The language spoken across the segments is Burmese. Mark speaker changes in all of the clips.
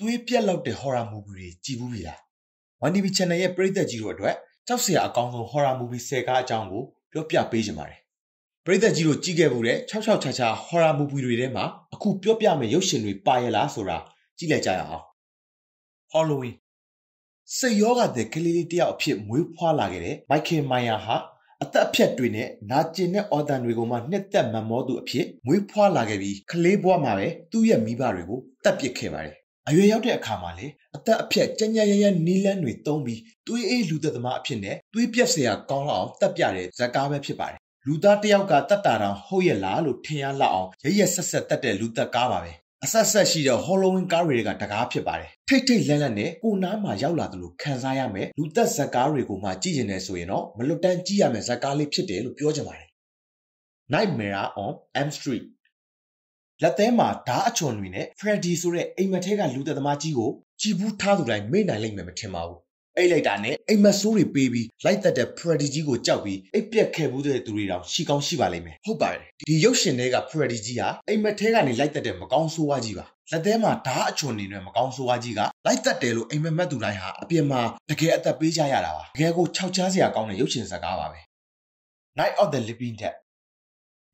Speaker 1: သွေးပြက်လောက်တဲ့ horror movie တွေကြည့်ဘူးပြီလား WTV channel ရဲ့ပရိသတ်ကြီးတို့အတွက်ကြောက်စရာအကောင်းဆုံး horror movie 10ကားအကြောင်းကိုပြောပြပေးချင်ပါတယ်ပရိသတ်ကြီးတို့ကြည့်ခဲ့မှုတဲ့66ချာချာ horror movie တွေထဲမှာအခုပြောပြမယ့်ရုပ်ရှင်တွေပါရလားဆိုတာကြည့်လိုက်ကြရအောင် Halloween စိတ်ယောဂတဲ့ကလေးလေးတယောက်အဖြစ်မွေးဖွားလာခဲ့တဲ့မိုက်ကယ်မိုင်ယာဟာအသက်အဖြတ်တွေနဲ့နာကျင်တဲ့အော်တန်တွေကိုမှနှစ်သက်မမောသူအဖြစ်မွေးဖွားလာခဲ့ပြီးကလေးဘဝမှာပဲသူ့ရဲ့မိဘတွေကိုတတ်ပစ်ခဲ့ပါတယ်အရွယ်ရောက်တဲ့အခါမှာလေအသက်အဖြက်ကြံ့ကြံ့ရရနီးလန်းတွေတုံးပြီးသွေးအေးလူသက်သမားအဖြစ်နဲ့သွေးပြက်စရာကောင်းလောက်တက်ပြတဲ့ဇကားပဲဖြစ်ပါတယ်လူသားတယောက်ကတတ်တာတောင်ဟုတ်ရဲ့လားလို့ထင်ရလောက်အောင်ရရက်ဆက်ဆက်တက်တဲ့လူသက်ကားပါပဲအဆက်ဆက်ရှိတဲ့ Halloween ကားတွေကတကားဖြစ်ပါတယ်ထိတ်ထိတ်လန့်လန့်နဲ့ကိုနားမှာရောက်လာတယ်လို့ခံစားရမယ်လူသက်ဇကားတွေကိုမှကြည့်ရင်လည်းဆိုရင်တော့မလွတ်တမ်းကြည့်ရမယ်ဇကားလေးဖြစ်တယ်လို့ပြောချင်ပါတယ် Nightmare on M Street လက်သေးမှာဓာအချွန်တွေနဲ့ Freddy ဆိုတဲ့အိမ်မက်ထဲကလူသက်သမားကြီးကိုကြည်ဘူးထားသူတိုင်းမေ့နိုင်လိမ့်မယ်မထင်ပါဘူး။အိတ်လိုက်တာနဲ့အိမ်မက်ဆိုးတွေပေးပြီးလိုက်သက်တဲ့ Freddy ကြီးကိုကြောက်ပြီးအိတ်ပြက်ခဲ့ဘူးတဲ့သူတွေတောင်ရှိကောင်းရှိပါလိမ့်မယ်။ဟုတ်ပါတယ်။ဒီရုပ်ရှင်တွေက Freddy ကြီးဟာအိမ်မက်ထဲကနေလိုက်သက်တဲ့မကောင်းဆိုးဝါးကြီးပါ။လက်သေးမှာဓာအချွန်တွေနဲ့မကောင်းဆိုးဝါးကြီးကလိုက်သက်တယ်လို့အိမ်မက်မက်သူတိုင်းဟာအပြင်မှာတကယ်အသက်ပေးကြရတာပါ။တကယ်ကိုခြောက်ချားစရာကောင်းတဲ့ရုပ်ရှင်ဇာတ်ကားပါပဲ။ Night of the Living Dead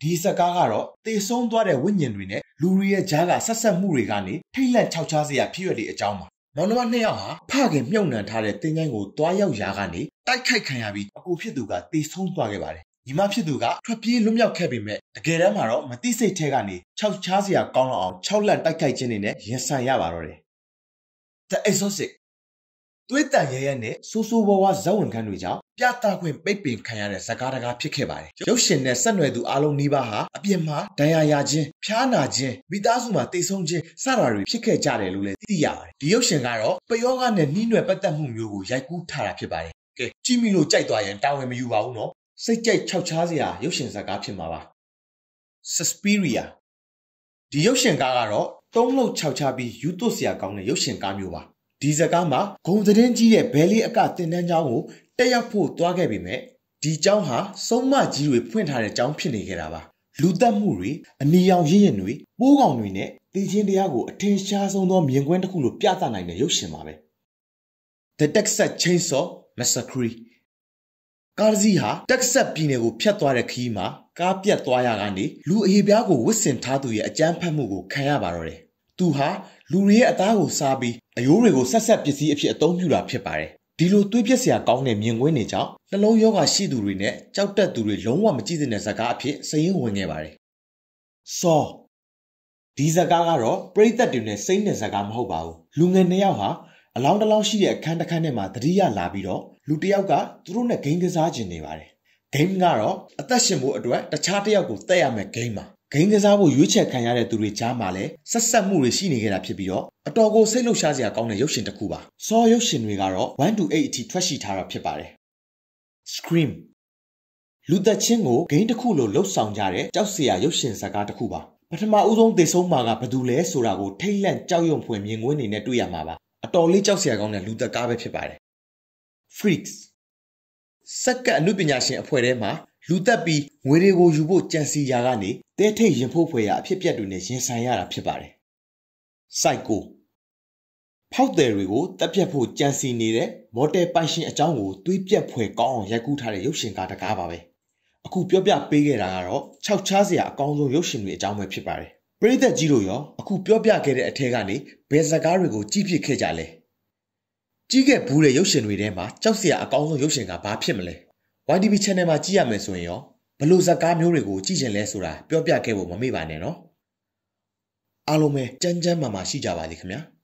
Speaker 1: ဒီစကားကတော့တေဆုံးသွားတဲ့ဝိညာဉ်တွေနဲ့လူတွေရဲ့ကြားကဆက်ဆက်မှုတွေကနေထိတ်လန့်ခြောက်ခြားစရာဖြစ်ရတဲ့အကြောင်းပါမောင်နှမနှစ်ယောက်ဟာဖခင်မြုံနှံထားတဲ့တင်းကိုင်းကိုတွားရောက်ရာကနေတိုက်ခိုက်ခံရပြီးအကိုဖြစ်သူကတေဆုံးသွားခဲ့ပါတယ်ညီမဖြစ်သူကထွက်ပြေးလွတ်မြောက်ခဲ့ပေမဲ့တကယ်တမ်းမှာတော့မသိစိတ်ထဲကနေခြောက်ခြားစရာကောင်းလောက်အောင်ခြောက်လန့်တိုက်ခိုက်ခြင်းတွေနဲ့ရင်ဆိုင်ရပါတော့တယ် The Exorcist သွေးတန်ရဲရဲနဲ့စူးစူးဝါးဝါဇက်ဝင်ခန်းတွေကြောင့်ပြသခွင့်ပိတ်ပင်ခံရတဲ့ဇကာတကာဖြစ်ခဲ့ပါတယ်။ရုပ်ရှင်နဲ့ဆက်နွယ်သူအလုံးနီးပါးဟာအပြစ်မှာဒဏ်ရာရခြင်း၊ဖျားနာခြင်း၊မိသားစုမှာတိတ်ဆုံးခြင်းစတာတွေဖြစ်ခဲ့ကြတယ်လို့လည်းသိရပါတယ်။ဒီရုပ်ရှင်ကတော့ပယောဂနဲ့နှီးနွယ်ပတ်သက်မှုမျိုးကိုရိုက်ကူးထားတာဖြစ်ပါတယ်။ကဲကြည့်မိလို့ကြိုက်သွားရင်တာဝန်မယူပါဘူးနော်။စိတ်ကြိုက်ခြောက်ခြားစရာရုပ်ရှင်ဇကာဖြစ်မှာပါ။ Suspiria ဒီရုပ်ရှင်ကားကတော့သုံးလုံးခြောက်ခြားပြီးယူသွတ်စရာကောင်းတဲ့ရုပ်ရှင်ကားမျိုးပါဒီဇကားမှာဂုံသတင်းကြီးရဲ့ဘဲလေးအကတင်တန်းเจ้าကိုတက်ရောက်ဖို့တွားခဲ့ပေမဲ့ဒီเจ้าဟာစုံမကြီးတွေဖွင့်ထားတဲ့เจ้าဖြစ်နေခဲ့တာပါလူတက်မှုတွေအနီရောင်ရင့်ရင်တွေပိုးကောင်တွေနဲ့တေချင်းတရားကိုအထင်ရှားဆုံးသောမြင်ကွင်းတစ်ခုလိုပြသနိုင်တဲ့ရုပ်ရှင်ပါပဲ The Texas Chainsaw Massacre ကားစီဟာတက်ဆက်ပြည်နယ်ကိုဖျက်သွားတဲ့ခီးမှာကားပြတ်သွားရကနေလူအရေးပြားကိုဝစ်စင်ထားသူရဲ့အကြမ်းဖက်မှုကိုခံရပါတော့တယ်။သူဟာလူတွေရဲ့အသားကိုစားပြီးအယိုးတွေကိုဆက်ဆက်ပစ္စည်းအဖြစ်အသုံးပြုတာဖြစ်ပါတယ်ဒီလိုတွေးပြက်စရာကောင်းတဲ့မြင်ကွင်းတွေကြောင့်နှလုံးယောဂရှိသူတွေနဲ့ကြောက်တက်သူတွေလုံးဝမကြည့်တဲ့ဇာကားအဖြစ်စရင်ဝင်ခဲ့ပါတယ်စောဒီဇာကားကတော့ပရိသတ်တွေနဲ့စိမ့်တဲ့ဇာကားမဟုတ်ပါဘူးလူငယ်နှစ်ယောက်ဟာအလောင်းတလောင်းရှိတဲ့အခန်းတစ်ခန်းထဲမှာတတိယလာပြီးတော့လူတစ်ယောက်ကသူတို့နဲ့ဂိမ်းကစားခြင်းနေပါတယ်ဂိမ်းကတော့အသက်ရှင်ဖို့အတွက်တခြားတစ်ယောက်ကိုတတ်ရမယ့်ဂိမ်းပါဂိမ်းကစားဖို့ရွေးချယ်ခံရတဲ့သူတွေကြားမှာလည်းဆက်ဆက်မှုတွေရှိနေကြတာဖြစ်ပြီးတော့အတော်ကိုစိတ်လှုပ်ရှားစရာကောင်းတဲ့ရုပ်ရှင်တစ်ခုပါ။ဆော်ရုပ်ရှင်တွေကတော့1 to 8အထိထွက်ရှိထားတာဖြစ်ပါတယ်။ Scream လူသက်ချင်းကိုဂိမ်းတစ်ခုလိုလှုပ်ဆောင်ကြတဲ့ကြောက်စရာရုပ်ရှင်ဇာတ်ကားတစ်ခုပါ။ပထမဦးဆုံးသေဆုံးမှာကဘယ်သူလဲဆိုတာကိုထိတ်လန့်ကြောက်ရွံ့ဖွယ်မြင်ကွင်းနေနဲ့တွေ့ရမှာပါ။အတော်လေးကြောက်စရာကောင်းတဲ့လူသက်ကားပဲဖြစ်ပါတယ်။ Freaks စက္ကအမှုပညာရှင်အဖွဲ့ထဲမှာလူတက်ပြီးငွေတွေကိုယူဖို့ကြံစီရာကနေတဲထိတ်ရင်ဖို့ဖွယ်ရာအဖြစ်ပြက်တွေနဲ့ရင်ဆိုင်ရတာဖြစ်ပါတယ်။စိုက်ကိုဖောက်တယ်တွေကိုတက်ပြတ်ဖို့ကြံစီနေတဲ့မော်တယ်ပိုင်ရှင်အကြောင်းကိုသွေးပြက်ဖွယ်ကောင်းအောင်ရိုက်ကူးထားတဲ့ရုပ်ရှင်ကားတကားပါပဲ။အခုပြောပြပေးခဲ့တာကတော့၆ချားစရာအကောင်းဆုံးရုပ်ရှင်တွေအကြောင်းပဲဖြစ်ပါတယ်။ပရိသတ်ကြီးတို့ရောအခုပြောပြခဲ့တဲ့အထက်ကနေဘယ်စကားတွေကိုကြည့်ဖြစ်ခဲ့ကြလဲ။ကြည့်ခဲ့ဘူးတဲ့ရုပ်ရှင်တွေထဲမှာကြောက်စရာအကောင်းဆုံးရုပ်ရှင်ကဘာဖြစ်မလဲ။ YTV channel မှာကြည့်ရမယ်ဆိုရင်ရောဘလို့ဇက်ကားမျိုးတွေကိုကြည့်ရင်လဲဆိုတာပြောပြခဲ့ဖို့မမေ့ပါနဲ့နော်အားလုံးပဲကြမ်းကြမ်းမာမာရှိကြပါစေခင်ဗျာ။